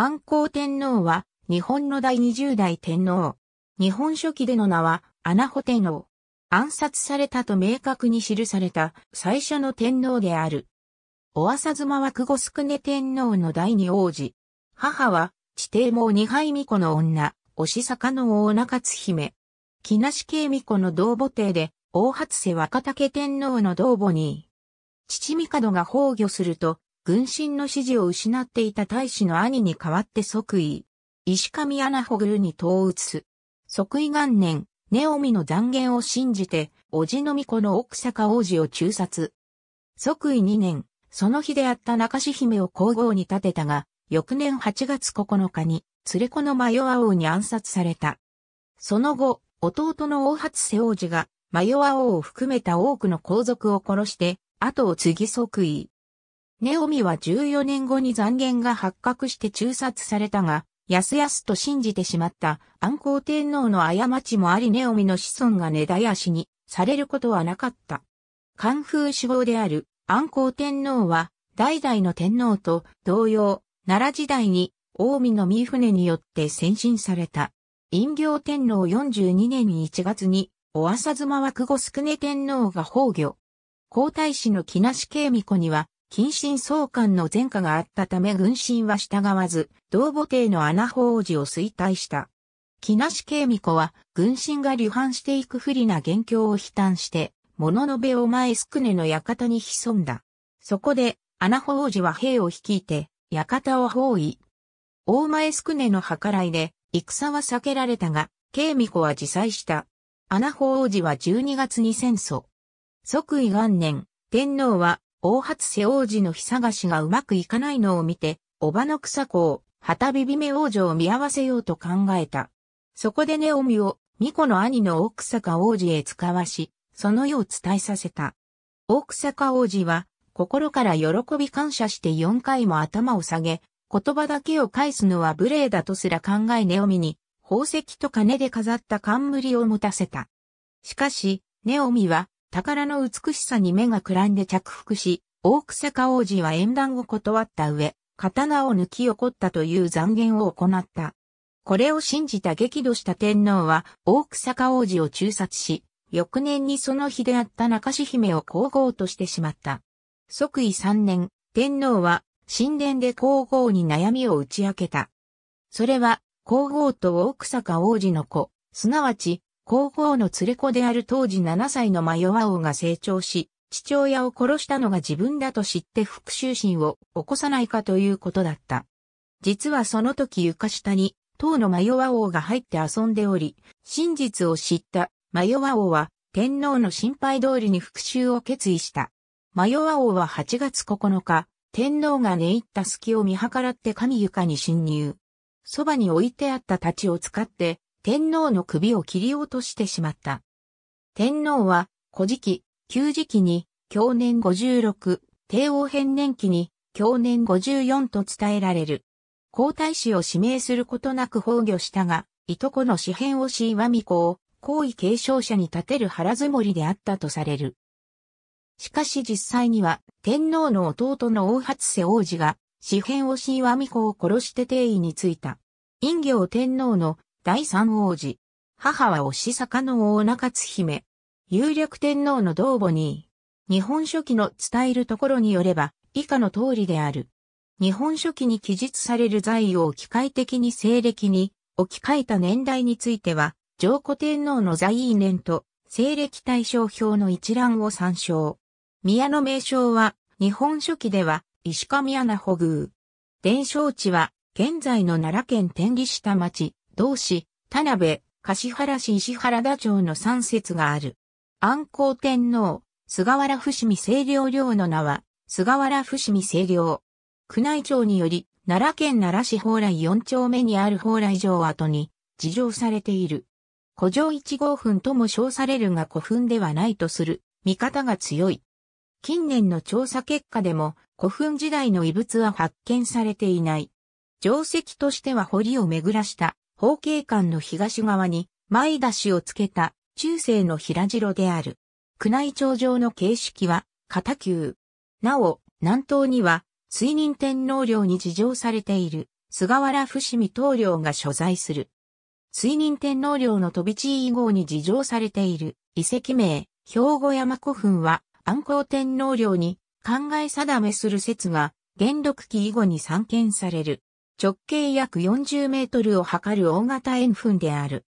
安光天皇は、日本の第20代天皇。日本書紀での名は、穴穂天皇。暗殺されたと明確に記された最初の天皇である。お浅妻は久保宿根天皇の第二王子。母は、地底も二杯巫女の女、押坂の大中津姫。木梨慶巫女の同母帝で、大初瀬若竹天皇の同母に。父帝が崩御すると、軍神の支持を失っていた大使の兄に代わって即位。石上アナホグルに統す。即位元年、ネオミの断言を信じて、おじのみ子の奥坂王子を中殺。即位2年、その日であった中志姫を皇后に立てたが、翌年8月9日に、連れ子のマヨア王に暗殺された。その後、弟の大初瀬王子が、マヨア王を含めた多くの皇族を殺して、後を継ぎ即位。ネオミは14年後に残言が発覚して中殺されたが、やすやすと信じてしまった安皇天皇の過ちもありネオミの子孫が根絶やしにされることはなかった。関風主語である安皇天皇は代々の天皇と同様、奈良時代に近江の三船によって先進された。陰行天皇42年1月に、お浅妻は久保宿根天皇が崩御。皇太子の木梨慶美子には、近親相関の前科があったため軍神は従わず、同母帝の穴法子を衰退した。木梨慶美子は、軍神が流犯していく不利な元凶を悲嘆して、物の部を前宿くの館に潜んだ。そこで、穴法子は兵を率いて、館を包囲。大前宿くの計らいで、戦は避けられたが、慶美子は自裁した。穴法子は12月に戦争。即位元年、天皇は大初瀬王子の日探しがうまくいかないのを見て、おばの草子を、旗びびめ王女を見合わせようと考えた。そこでネオミを、巫女の兄の大草王子へ使わし、その世を伝えさせた。大草王子は、心から喜び感謝して4回も頭を下げ、言葉だけを返すのは無礼だとすら考えネオミに、宝石と金で飾った冠を持たせた。しかし、ネオミは、宝の美しさに目がくらんで着服し、大草加王子は縁談を断った上、刀を抜き起こったという残言を行った。これを信じた激怒した天皇は、大草加王子を中殺し、翌年にその日であった中志姫を皇后としてしまった。即位3年、天皇は神殿で皇后に悩みを打ち明けた。それは、皇后と大草加王子の子、すなわち皇后の連れ子である当時7歳のマヨワ王が成長し、父親を殺したのが自分だと知って復讐心を起こさないかということだった。実はその時床下に、当のマヨワ王が入って遊んでおり、真実を知ったマヨワ王は天皇の心配通りに復讐を決意した。マヨワ王は8月9日、天皇が寝入った隙を見計らって神床に侵入。そばに置いてあった太刀を使って、天皇の首を切り落としてしまった。天皇は、古事記、旧事記に、去年56、帝王編年期に、去年54と伝えられる。皇太子を指名することなく崩御したが、いとこの四辺をしわ美子を、皇位継承者に立てる腹積もりであったとされる。しかし実際には、天皇の弟の大初瀬王子が、四辺をしわ美子を殺して帝位についた。陰行天皇の第三王子。母は押坂の大中津姫。有力天皇の同母に、日本書紀の伝えるところによれば、以下の通りである。日本書紀に記述される財を機械的に西暦に置き換えた年代については、上古天皇の在位年と西暦対象表の一覧を参照。宮の名称は、日本書紀では、石上穴保宮。伝承地は、現在の奈良県天理下町、同市、田辺、柏原市石原田町の三節がある。安光天皇、菅原伏見清涼寮の名は、菅原伏見清涼。宮内庁により、奈良県奈良市蓬莱四丁目にある蓬莱城跡に、事情されている。古城一号墳とも称されるが古墳ではないとする、見方が強い。近年の調査結果でも、古墳時代の遺物は発見されていない。定石としては堀を巡らした方形館の東側に前出しをつけた中世の平城である。宮内庁上の形式は片球。なお、南東には水任天皇陵に事情されている菅原伏見東陵が所在する。水任天皇陵の飛び地以号に事情されている遺跡名、兵庫山古墳は安康天皇陵に考え定めする説が元禄期以後に散見される。直径約40メートルを測る大型円墳である。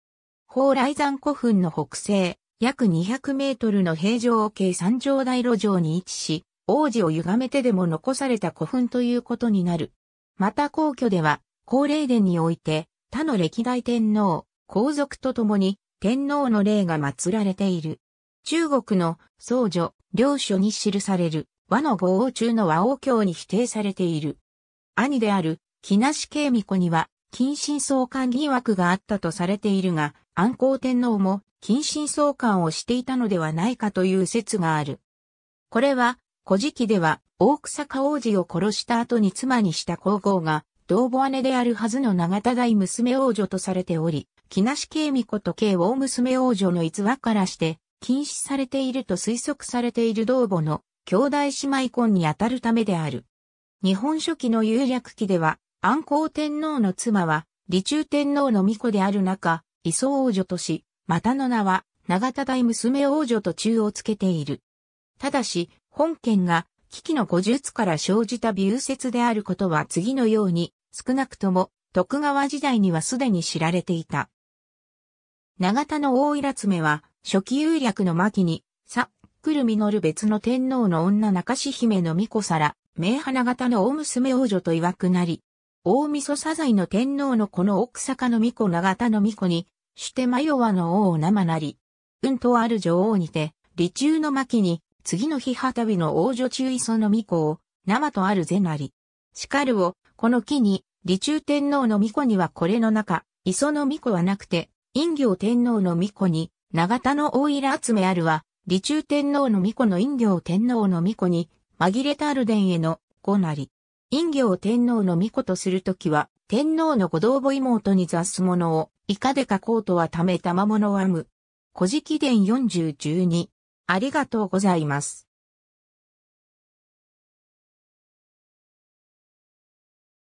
宝来山古墳の北西、約200メートルの平城計三条大路上に位置し、王子を歪めてでも残された古墳ということになる。また皇居では、皇霊殿において、他の歴代天皇、皇族と共に、天皇の霊が祀られている。中国の僧侶、領書に記される和の五王中の和王教に否定されている。兄である木梨慶美子には、近親相関疑惑があったとされているが、安皇天皇も近親相関をしていたのではないかという説がある。これは、古事記では、大草加王子を殺した後に妻にした皇后が、同母姉であるはずの長田大娘王女とされており、木梨慶美子と慶王娘王女の逸話からして、禁止されていると推測されている同母の兄弟姉妹婚にあたるためである。日本書紀の有略記では、安皇天皇の妻は、李中天皇の御子である中、磯王女とし、またの名は、長田大娘王女と中をつけている。ただし、本件が、危機の五術から生じた微説であることは次のように、少なくとも、徳川時代にはすでに知られていた。長田の大平爪は、初期有略の末期に、さ、くるみのる別の天皇の女中志姫の御子さら、名花形の大娘王女と曰くなり、大晦日サザイの天皇のこの奥坂の御子長田の御子に、して迷わの王生なり、うんとある女王にて、理中の巻に、次の日旗日の王女中磯の御子を、生とあるぜなり。しかるを、この木に、理中天皇の御子にはこれの中、磯の御子はなくて、陰行天皇の御子に、長田の大いら集めあるは、理中天皇の御子の陰行天皇の御子に、紛れたる伝への、こなり。陰行天皇の御子とするときは、天皇の御道母妹に雑すものを、いかで書こうとはため賜物は無。古事記伝4012。ありがとうございます。